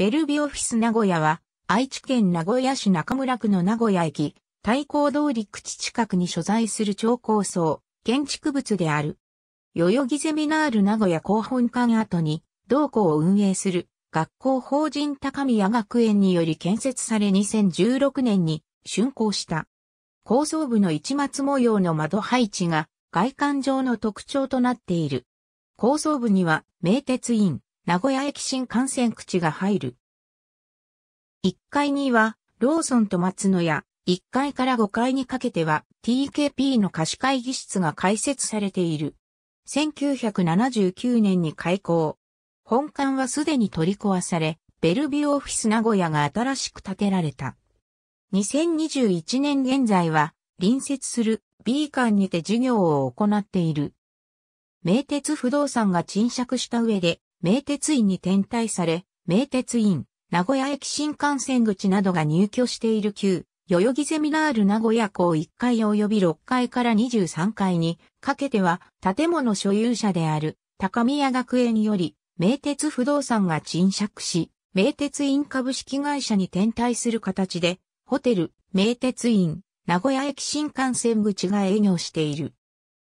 ベルビオフィス名古屋は、愛知県名古屋市中村区の名古屋駅、対抗通り口近くに所在する超高層、建築物である。代々木ゼミナール名古屋広報館跡に、同校を運営する、学校法人高宮学園により建設され2016年に、竣工した。構想部の市松模様の窓配置が、外観上の特徴となっている。構想部には、名鉄院、名古屋駅新幹線口が入る。1階には、ローソンと松野屋、1階から5階にかけては TKP の貸し会議室が開設されている。1979年に開校。本館はすでに取り壊され、ベルビーオフィス名古屋が新しく建てられた。2021年現在は、隣接する B 館にて授業を行っている。名鉄不動産が賃借した上で、名鉄院に転退され、名鉄院、名古屋駅新幹線口などが入居している旧、代々木ゼミナール名古屋港1階及び6階から23階にかけては建物所有者である高宮学園により名鉄不動産が賃借し、名鉄院株式会社に転退する形でホテル、名鉄院、名古屋駅新幹線口が営業している。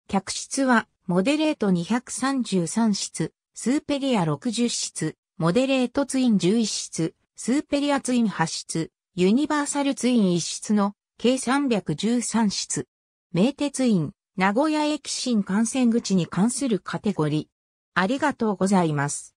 客室はモデレート233室、スーペリア60室、モデレートツイン11室、スーペリアツイン8室、ユニバーサルツイン1室の計313室。名鉄ン、名古屋駅新幹線口に関するカテゴリー。ありがとうございます。